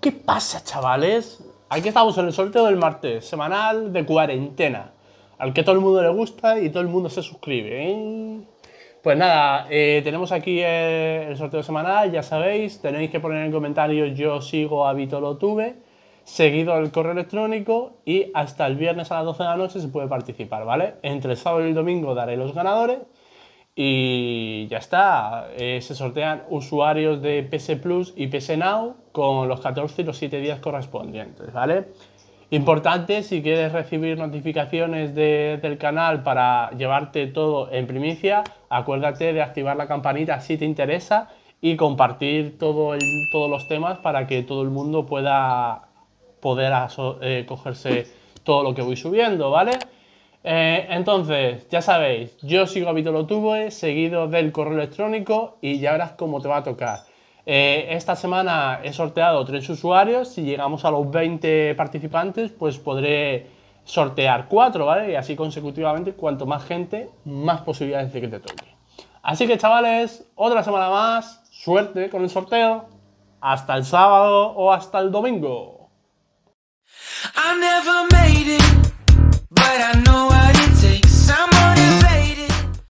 ¿Qué pasa, chavales? Aquí estamos en el sorteo del martes, semanal de cuarentena, al que todo el mundo le gusta y todo el mundo se suscribe. ¿eh? Pues nada, eh, tenemos aquí eh, el, sorteo semanal, ya sabéis, tenéis que poner en comentarios yo sigo a lo Tuve, seguido el correo electrónico y hasta el viernes a las 12 de la noche se puede participar, ¿vale? Entre sábado y el domingo daré los ganadores y ya está, eh, se sortean usuarios de PS Plus y PS Now con los 14 y los 7 días correspondientes, ¿vale? Importante, si quieres recibir notificaciones de, del canal para llevarte todo en primicia, acuérdate de activar la campanita si te interesa y compartir todos los temas para que todo el mundo pueda poder eh, cogerse todo lo que voy subiendo, ¿vale? Eh, entonces, ya sabéis, yo sigo a Vitolotube, seguido del correo electrónico y ya verás cómo te va a tocar. Eh, esta semana he sorteado tres usuarios, si llegamos a los 20 participantes, pues podré sortear cuatro, ¿vale? Y así consecutivamente, cuanto más gente, más posibilidades de que te toque. Así que chavales, otra semana más, suerte con el sorteo, hasta el sábado o hasta el domingo.